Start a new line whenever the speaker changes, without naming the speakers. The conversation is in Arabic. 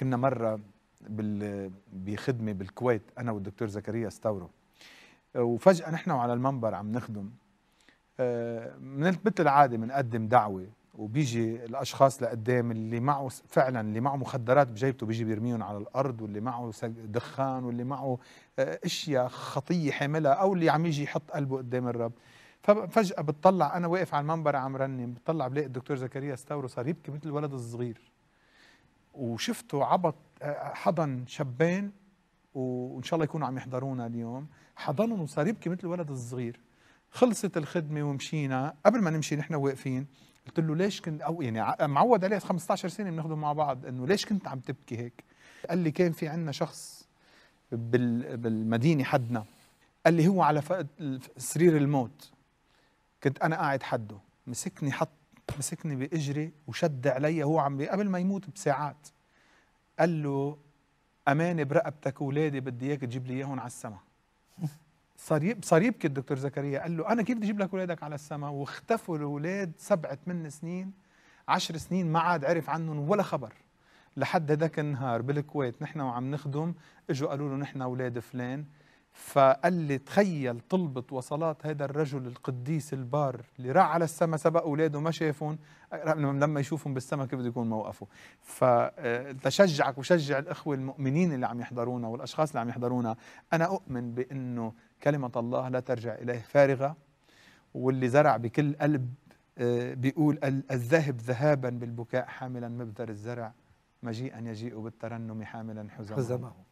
كنا مره بال... بخدمه بالكويت انا والدكتور زكريا استورو وفجاه نحن وعلى المنبر عم نخدم آه، من مثل العاده بنقدم دعوه وبيجي الاشخاص لقدام اللي معه فعلا اللي معه مخدرات بجيبته بيجي بيرميهم على الارض واللي معه دخان واللي معه آه، اشياء خطيه حاملها او اللي عم يجي يحط قلبه قدام الرب ففجاه بتطلع انا واقف على المنبر عم رنم بتطلع بلاقي الدكتور زكريا استورو صار يبكي مثل الولد الصغير وشفته عبط آه، آه، حضن شبين وان شاء الله يكونوا عم يحضرونا اليوم حضنهم وصار يبكي مثل الولد الصغير خلصت الخدمه ومشينا قبل ما نمشي نحن واقفين قلت له ليش كنت او يعني معود عليه 15 سنه بناخذه مع بعض انه ليش كنت عم تبكي هيك قال لي كان في عندنا شخص بال بالمدينه حدنا قال لي هو على سرير الموت كنت انا قاعد حده مسكني حط مسكني باجري وشد علي هو عم قبل ما يموت بساعات قال له امانه برقبتك ولادي بدي اياك تجيب لي اياهم على السما صار صار يبكي الدكتور زكريا قال له انا كيف بدي اجيب لك اولادك على السما واختفوا الاولاد سبع ثمان سنين عشر سنين ما عاد عرف عنهم ولا خبر لحد هذاك النهار بالكويت نحن وعم نخدم اجوا قالوا له نحن اولاد فلان فقال لي تخيل طلبت وصلات هذا الرجل القديس البار اللي راح على السماء سبق اولاده ما شافهم لما يشوفهم بالسماء كيف بده يكون موقفه فتشجعك آه، وشجع الاخوه المؤمنين اللي عم يحضرونا والاشخاص اللي عم يحضرونا انا اؤمن بانه كلمه الله لا ترجع اليه فارغه واللي زرع بكل قلب آه، بيقول الذهب ذهابا بالبكاء حاملا مبذر الزرع مجيئا يجيء بالترنم حاملا حزمه, حزمه.